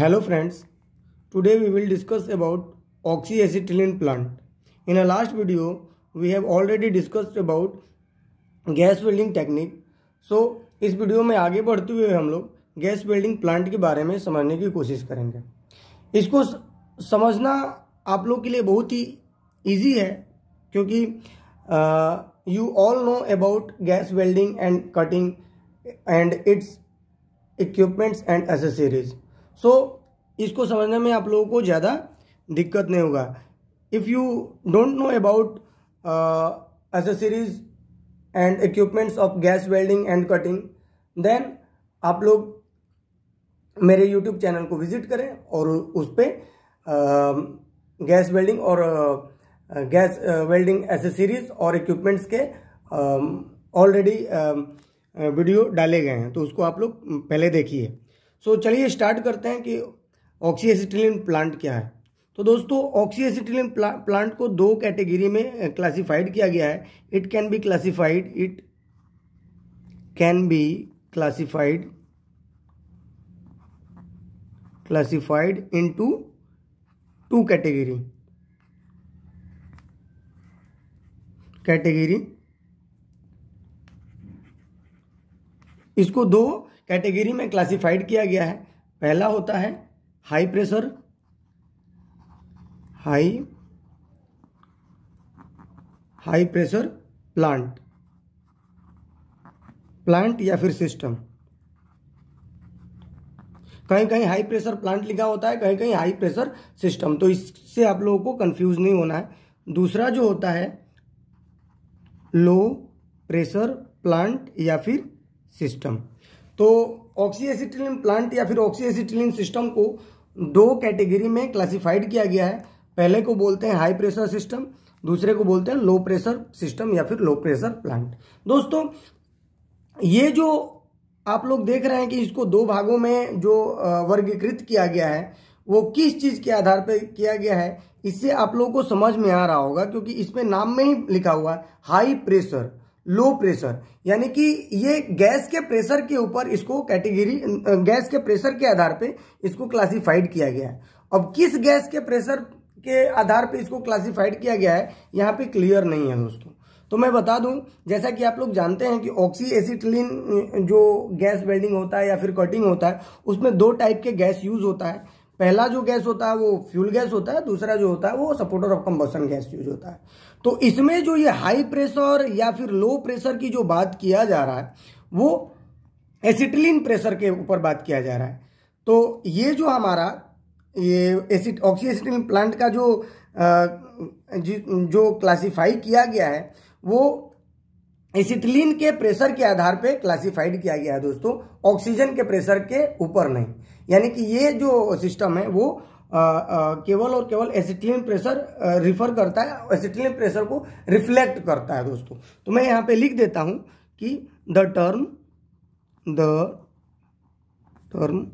hello friends today we will discuss about oxy acetylene plant in a last video we have already discuss about gas welding technique so इस video में आगे बढ़ते हुए हम लोग gas welding plant के बारे में समझने की कोशिश करेंगे इसको समझना आप लोग के लिए बहुत ही ईजी है क्योंकि you all know about gas welding and cutting and its equipments and accessories so इसको समझने में आप लोगों को ज़्यादा दिक्कत नहीं होगा if you don't know about accessories and equipments of gas welding and cutting then आप लोग मेरे यूट्यूब चैनल को विजिट करें और उस पर गैस वेल्डिंग और गैस वेल्डिंग एसेसरीज और इक्विपमेंट्स के ऑलरेडी um, वीडियो um, डाले गए हैं तो उसको आप लोग पहले देखिए सो so, चलिए स्टार्ट करते हैं कि ऑक्सीएसिटिलिन प्लांट क्या है तो दोस्तों ऑक्सीएसिटिलिन प्लांट को दो कैटेगरी में क्लासिफाइड किया गया है it can be classified it can be classified classified into two category category इसको दो कैटेगरी में क्लासिफाइड किया गया है पहला होता है high pressure high high pressure plant plant या फिर सिस्टम कहीं कहीं हाई प्रेशर प्लांट लिखा होता है कहीं कहीं हाई प्रेशर सिस्टम तो इससे आप लोगों को कंफ्यूज नहीं होना है दूसरा जो होता है लो प्रेशर प्लांट या फिर सिस्टम तो ऑक्सीएसिटिलिन प्लांट या फिर ऑक्सीएसिटिलिन सिस्टम को दो कैटेगरी में क्लासिफाइड किया गया है पहले को बोलते हैं हाई प्रेशर सिस्टम दूसरे को बोलते हैं लो प्रेशर सिस्टम या फिर लो प्रेशर प्लांट दोस्तों ये जो आप लोग देख रहे हैं कि इसको दो भागों में जो वर्गीकृत किया गया है वो किस चीज़ के आधार पर किया गया है इससे आप लोगों को समझ में आ रहा होगा क्योंकि इसमें नाम में ही लिखा हुआ है हाई प्रेशर लो प्रेशर यानी कि ये गैस के प्रेशर के ऊपर इसको कैटेगरी गैस के प्रेशर के आधार पे इसको क्लासिफाइड किया गया है अब किस गैस के प्रेशर के आधार पे इसको क्लासिफाइड किया गया है यहाँ पे क्लियर नहीं है दोस्तों तो मैं बता दूं जैसा कि आप लोग जानते हैं कि ऑक्सी एसिटलिन जो गैस वेल्डिंग होता है या फिर कटिंग होता है उसमें दो टाइप के गैस यूज होता है पहला जो गैस होता है वो फ्यूल गैस होता है दूसरा जो होता है वो supporter of combustion gas use होता है तो इसमें जो ये हाई प्रेशर या फिर लो प्रेशर की जो बात किया जा रहा है वो एसिटिलीन प्रेशर के ऊपर बात किया जा रहा है तो ये जो हमारा ये एसिड ऑक्सी प्लांट का जो आ, जो क्लासीफाई किया गया है वो एसिथिलीन के प्रेशर के आधार पे क्लासिफाइड किया गया है दोस्तों ऑक्सीजन के प्रेशर के ऊपर नहीं यानी कि ये जो सिस्टम है वो आ, आ, केवल और केवल एसिटिलीन प्रेशर रिफर करता है एसिटिलीन प्रेशर को रिफ्लेक्ट करता है दोस्तों तो मैं यहाँ पे लिख देता हूँ कि the term the term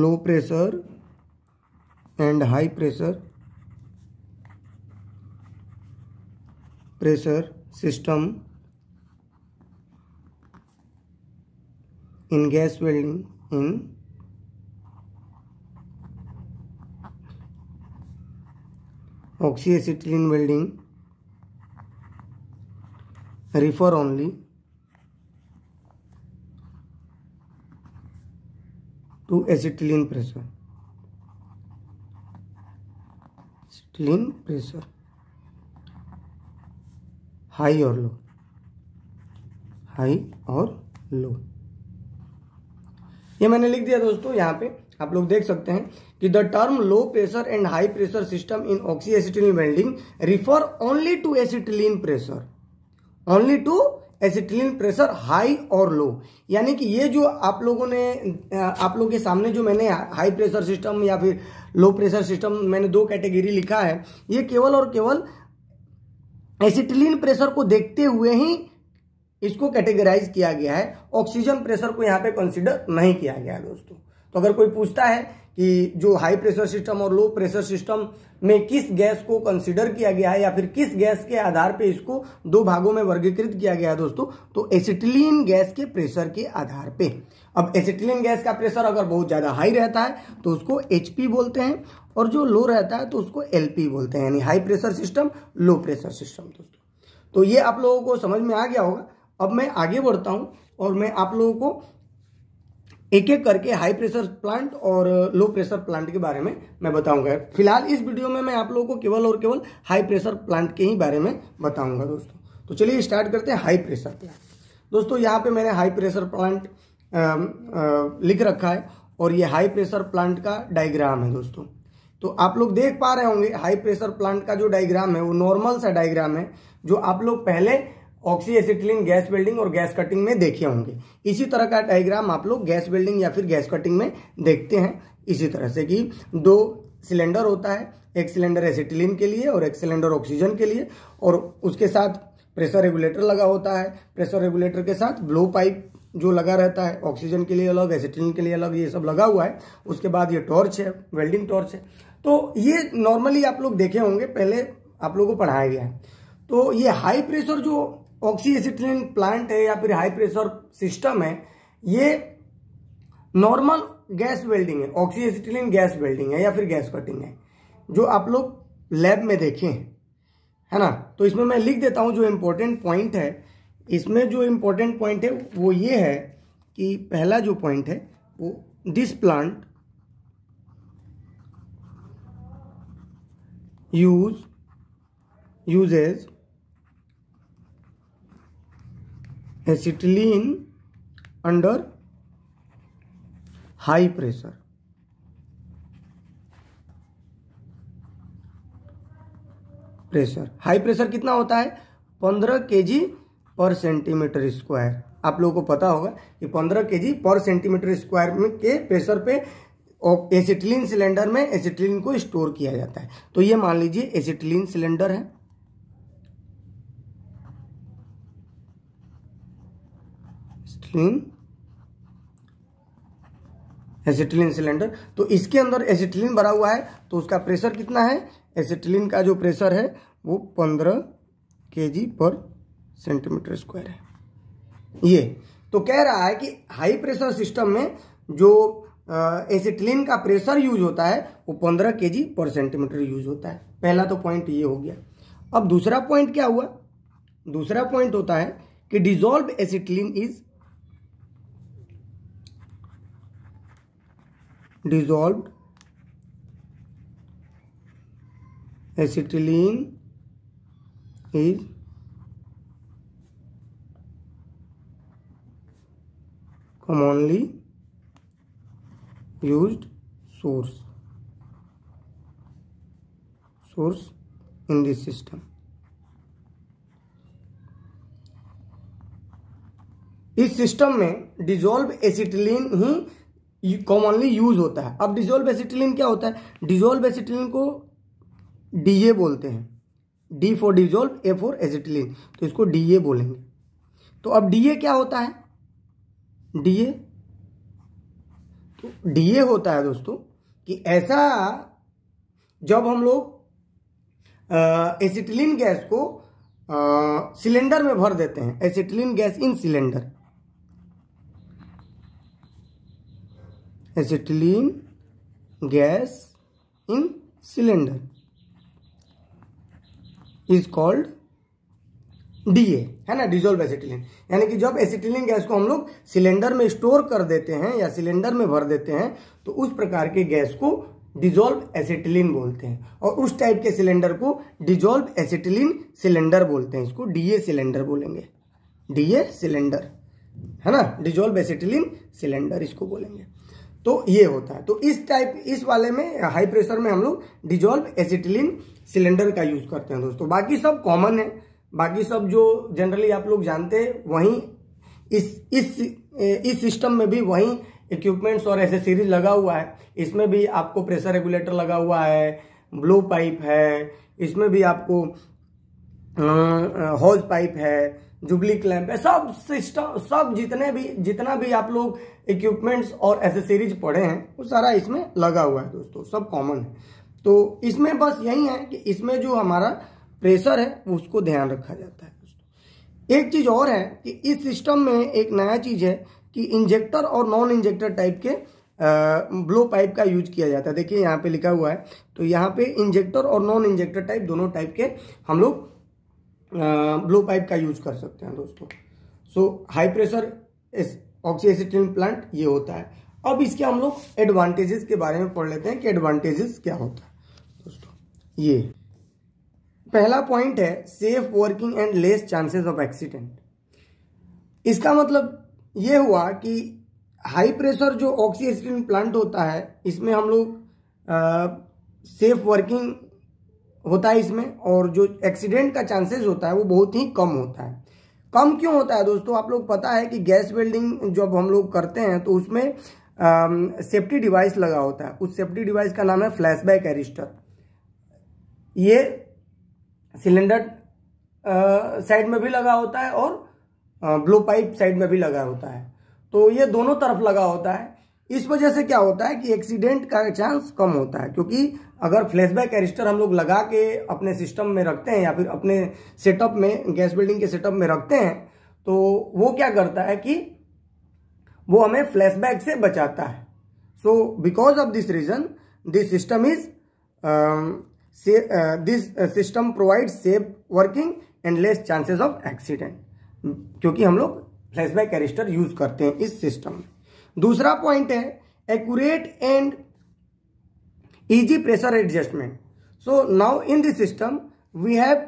low pressure and high pressure pressure system in gas welding in oxyacetylene welding refer only to acetylene pressure acetylene pressure high और लो हाई और लो ये मैंने लिख दिया दोस्तों यहाँ पे आप लोग देख सकते हैं कि the term low pressure and high pressure system in oxy welding refer only to acetylene pressure only to acetylene pressure high और लो यानी कि ये जो आप लोगों ने आप लोगों के सामने जो मैंने हाई प्रेशर सिस्टम या फिर लो प्रेशर सिस्टम मैंने दो कैटेगरी लिखा है ये केवल और केवल एसिटिलीन प्रेशर को देखते हुए ही इसको कैटेगराइज किया गया है ऑक्सीजन प्रेशर को यहाँ पे कंसिडर नहीं किया गया है दोस्तों तो अगर कोई पूछता है कि जो हाई प्रेशर सिस्टम और लो प्रेशर सिस्टम में किस गैस को कंसिडर किया गया है या फिर किस गैस के आधार पे इसको दो भागों में वर्गीकृत किया गया है दोस्तों तो एसिटिलीन गैस के प्रेशर के आधार पे अब एसिटिलीन गैस का प्रेशर अगर बहुत ज़्यादा हाई रहता है तो उसको एच बोलते हैं और जो लो रहता है तो उसको एल बोलते हैं यानी high pressure system low pressure system दोस्तों तो ये आप लोगों को समझ में आ गया होगा अब मैं आगे बढ़ता हूँ और मैं आप लोगों को एक एक करके हाई प्रेशर प्लांट और लो प्रेशर प्लांट के बारे में मैं बताऊंगा फिलहाल इस वीडियो में मैं आप लोगों को केवल और केवल हाई प्रेशर प्लांट के ही बारे में बताऊंगा दोस्तों तो चलिए स्टार्ट करते हैं हाई प्रेशर प्लांट दोस्तों यहाँ पे मैंने हाई प्रेशर प्लांट लिख रखा है और ये हाई प्रेशर प्लांट का डायग्राम है दोस्तों तो आप लोग देख पा रहे होंगे हाई प्रेशर प्लांट का जो डायग्राम है वो नॉर्मल सा डायग्राम है जो आप लोग पहले ऑक्सी गैस वेल्डिंग और गैस कटिंग में देखे होंगे इसी तरह का डायग्राम आप लोग गैस वेल्डिंग या फिर गैस कटिंग में देखते हैं इसी तरह से कि दो सिलेंडर होता है एक सिलेंडर एसिटिलिन के लिए और एक सिलेंडर ऑक्सीजन के लिए और उसके साथ प्रेशर रेगुलेटर लगा होता है प्रेशर रेगुलेटर के साथ ब्लो पाइप जो लगा रहता है ऑक्सीजन के लिए अलग एसिटिलिन के लिए अलग ये सब लगा हुआ है उसके बाद ये टॉर्च है वेल्डिंग टॉर्च है तो ये नॉर्मली आप लोग देखे होंगे पहले आप लोगों को पढ़ाया गया है तो ये हाई प्रेशर जो ऑक्सी प्लांट है या फिर हाई प्रेशर सिस्टम है ये नॉर्मल गैस वेल्डिंग है ऑक्सीजन गैस वेल्डिंग है या फिर गैस कटिंग है जो आप लोग लैब में देखे है ना तो इसमें मैं लिख देता हूं जो इम्पोर्टेंट पॉइंट है इसमें जो इम्पोर्टेंट पॉइंट है वो ये है कि पहला जो पॉइंट है वो this plant use uses acetylene under high pressure pressure high pressure कितना होता है पंद्रह के जी पर सेंटीमीटर स्क्वायर आप लोगों को पता होगा कि पंद्रह के जी पर सेंटीमीटर स्क्वायर में के प्रेशर पे एसिटिलीन सिलेंडर में एसिटिलीन को स्टोर किया जाता है तो ये मान लीजिए एसिटिलीन सिलेंडर है एसिटिलीन सिलेंडर तो इसके अंदर एसिटिलीन भरा हुआ है तो उसका प्रेशर कितना है एसिटिलीन का जो प्रेशर है वो पंद्रह के पर सेंटीमीटर स्क्वायर है ये तो कह रहा है कि हाई प्रेशर सिस्टम में जो एसिटिलीन का प्रेशर यूज होता है वो पंद्रह के जी पर सेंटीमीटर यूज होता है पहला तो पॉइंट ये हो गया अब दूसरा पॉइंट क्या हुआ दूसरा पॉइंट होता है कि dissolve acetylene is dissolve acetylene is commonly used source source in this system इस सिस्टम में डिजोल्व एसिटिलीन ही कॉमनली यूज होता है अब डिजोल्व एसिटिलीन क्या होता है डिजोल्व एसिटिलीन को डीए बोलते हैं D for dissolve A for acetylene तो इसको डीए बोलेंगे तो अब डीए क्या होता है डीए तो डी ए होता है दोस्तों कि ऐसा जब हम लोग एसिटिलीन गैस को सिलेंडर में भर देते हैं acetylene gas in cylinder acetylene gas in cylinder is called DA है ना डिजोल्व एसिटिलीन यानी कि जब एसिटिलीन गैस को हम लोग सिलेंडर में स्टोर कर देते हैं या सिलेंडर में भर देते हैं तो उस प्रकार के गैस को डिजोल्व एसिटिलीन बोलते हैं और उस टाइप के सिलेंडर को डिजोल्व एसिटिलीन सिलेंडर बोलते हैं इसको डीए सिलेंडर बोलेंगे डीए सिलेंडर है ना डिजोल्व एसिटिलीन सिलेंडर इसको बोलेंगे तो ये होता है तो इस टाइप इस वाले में हाई प्रेशर में हम लोग डिजोल्व एसिटिलीन सिलेंडर का यूज करते हैं दोस्तों बाकी सब कॉमन है बाकी सब जो जनरली आप लोग जानते हैं वहीं इस इस इस सिस्टम में भी वहीं इक्विपमेंट्स और एसेसरीज लगा हुआ है इसमें भी आपको प्रेशर रेगुलेटर लगा हुआ है ब्लो पाइप है इसमें भी आपको हॉज पाइप है जुबली क्लैम्प है सब सिस्टम सब जितने भी जितना भी आप लोग इक्विपमेंट्स और एसेसरीज पढ़े हैं वो सारा इसमें लगा हुआ है दोस्तों सब कॉमन है तो इसमें बस यही है कि इसमें जो हमारा प्रेशर है उसको ध्यान रखा जाता है एक चीज और है कि इस सिस्टम में एक नया चीज है कि इंजेक्टर और नॉन इंजेक्टर टाइप के ब्लो पाइप का यूज किया जाता है देखिए यहाँ पे लिखा हुआ है तो यहाँ पे इंजेक्टर और नॉन इंजेक्टर टाइप दोनों टाइप के हम लोग ब्लो पाइप का यूज कर सकते हैं दोस्तों सो हाई प्रेशर ऑक्सीटिन प्लांट ये होता है अब इसके हम लोग एडवांटेजेस के बारे में पढ़ लेते हैं कि एडवांटेजेस क्या होता है दोस्तों ये पहला पॉइंट है safe working and less chances of accident इसका मतलब ये हुआ कि हाई प्रेशर जो ऑक्सीजन प्लांट होता है इसमें हम लोग सेफ वर्किंग होता है इसमें और जो एक्सीडेंट का चांसेस होता है वो बहुत ही कम होता है कम क्यों होता है दोस्तों आप लोग पता है कि गैस वेल्डिंग जब हम लोग करते हैं तो उसमें सेफ्टी डिवाइस लगा होता है उस सेफ्टी डिवाइस का नाम है फ्लैशबैक एरिस्टर ये सिलेंडर साइड में भी लगा होता है और ब्लो पाइप साइड में भी लगा होता है तो ये दोनों तरफ लगा होता है इस वजह से क्या होता है कि एक्सीडेंट का चांस कम होता है क्योंकि अगर फ्लैशबैक एरिस्टर हम लोग लगा के अपने सिस्टम में रखते हैं या फिर अपने सेटअप में गैस बिल्डिंग के सेटअप में रखते हैं तो वो क्या करता है कि वो हमें फ्लैशबैक से बचाता है so because of this reason this system is this system provide safe working and less chances of accident क्योंकि हम लोग फ्लैशबैक कैरिस्टर यूज करते हैं इस सिस्टम में दूसरा पॉइंट है accurate and easy pressure adjustment so now in this system we have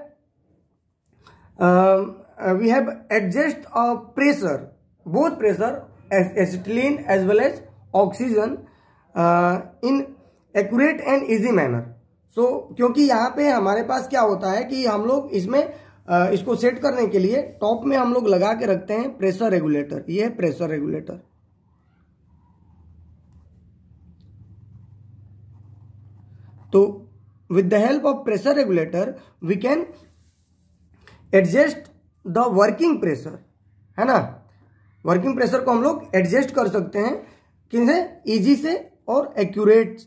we have adjust a pressure both pressure acetylene as well as oxygen in accurate and easy manner so so, क्योंकि यहाँ पे हमारे पास क्या होता है कि हम लोग इसमें इसको सेट करने के लिए टॉप में हम लोग लगा के रखते हैं प्रेशर रेगुलेटर ये है प्रेशर रेगुलेटर तो with the help of pressure regulator we can adjust the working pressure है ना वर्किंग प्रेशर को हम लोग एडजस्ट कर सकते हैं किसे इजी से और एक्यूरेट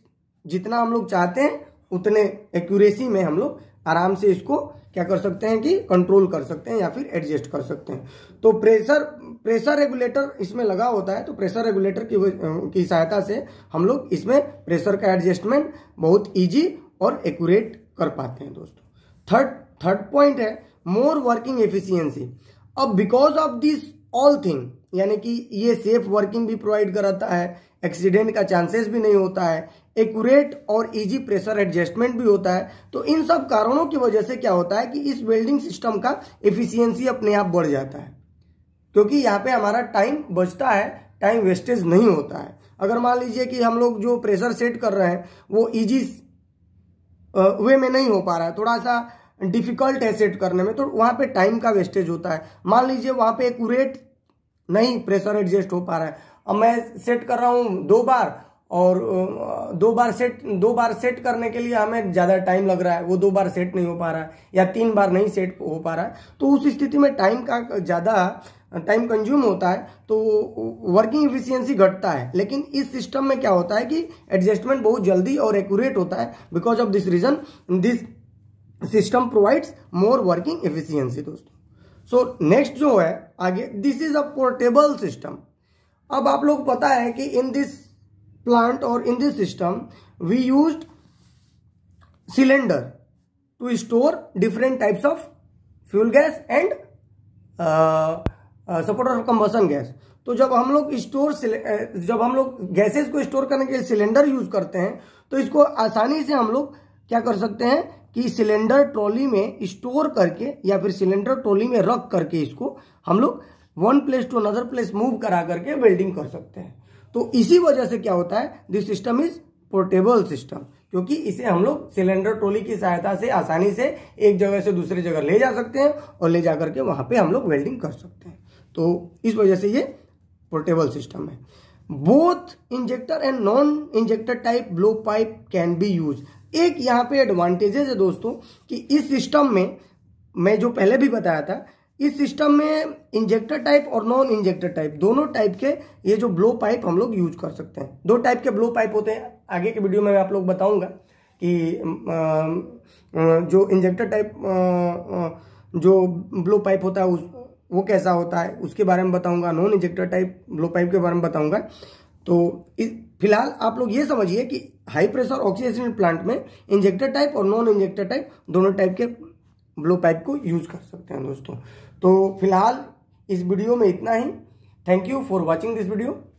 जितना हम लोग चाहते हैं उतने एक्यूरेसी में हम लोग आराम से इसको क्या कर सकते हैं कि कंट्रोल कर सकते हैं या फिर एडजस्ट कर सकते हैं तो प्रेशर प्रेशर रेगुलेटर इसमें लगा होता है तो प्रेशर रेगुलेटर की की सहायता से हम लोग इसमें प्रेशर का एडजस्टमेंट बहुत इजी और एक्यूरेट कर पाते हैं दोस्तों थर्ड थर्ड पॉइंट है मोर वर्किंग एफिशिएंसी अब because of this all thing यानी कि ये सेफ वर्किंग भी प्रोवाइड कराता है एक्सीडेंट का चांसेस भी नहीं होता है एक्यूरेट और इजी प्रेशर एडजस्टमेंट भी होता है तो इन सब कारणों की वजह से क्या होता है कि इस वेल्डिंग सिस्टम का एफिशिएंसी अपने आप बढ़ जाता है क्योंकि यहाँ पे हमारा टाइम बचता है टाइम वेस्टेज नहीं होता है अगर मान लीजिए कि हम लोग जो प्रेशर सेट कर रहे हैं वो ईजी वे में नहीं हो पा रहा है थोड़ा सा डिफिकल्ट है सेट करने में तो वहाँ पे टाइम का वेस्टेज होता है मान लीजिए वहाँ पे एकट नहीं प्रेशर एडजस्ट हो पा रहा है अब मैं सेट कर रहा हूँ दो बार और दो बार सेट दो बार सेट करने के लिए हमें ज़्यादा टाइम लग रहा है वो दो बार सेट नहीं हो पा रहा है या तीन बार नहीं सेट हो पा रहा है तो उस स्थिति में टाइम का ज़्यादा टाइम कंज्यूम होता है तो वर्किंग इफिशियंसी घटता है लेकिन इस सिस्टम में क्या होता है कि एडजस्टमेंट बहुत जल्दी और एक्यूरेट होता है because of this reason this system provides more working efficiency दोस्तों सो नेक्स्ट जो है आगे this is a portable system अब आप लोग पता है कि in this plant or in this system we used cylinder to store different types of fuel gas and uh, uh, combustion of combustion gas तो जब हम लोग स्टोर uh, जब हम लोग गैसेस को स्टोर करने के लिए सिलेंडर यूज करते हैं तो इसको आसानी से हम लोग क्या कर सकते हैं कि सिलेंडर ट्रॉली में स्टोर करके या फिर सिलेंडर ट्रॉली में रख करके इसको हम लोग one place to another place move करा करके वेल्डिंग कर सकते हैं तो इसी वजह से क्या होता है this system is portable system क्योंकि इसे हम लोग सिलेंडर ट्रोली की सहायता से आसानी से एक जगह से दूसरी जगह ले जा सकते हैं और ले जा करके वहां पे हम लोग वेल्डिंग कर सकते हैं तो इस वजह से ये पोर्टेबल सिस्टम है both injector and non injector type blow pipe can be use एक यहाँ पे एडवांटेजेज है दोस्तों कि इस सिस्टम में मैं जो पहले भी बताया था इस सिस्टम में इंजेक्टर टाइप और नॉन इंजेक्टर टाइप दोनों टाइप के ये जो ब्लो पाइप हम लोग यूज कर सकते हैं दो टाइप के ब्लो पाइप होते हैं आगे के वीडियो में मैं आप लोग बताऊंगा कि जो इंजेक्टर टाइप जो ब्लो पाइप होता है उस वो कैसा होता है उसके बारे में बताऊंगा non injector type blow pipe के बारे में बताऊंगा तो फिलहाल आप लोग ये समझिए कि हाई प्रेशर ऑक्सीजन प्लांट में इंजेक्टर टाइप और नॉन इंजेक्टर टाइप दोनों टाइप के ब्लो पाइप को यूज कर सकते हैं दोस्तों तो फिलहाल इस वीडियो में इतना ही thank you for watching this video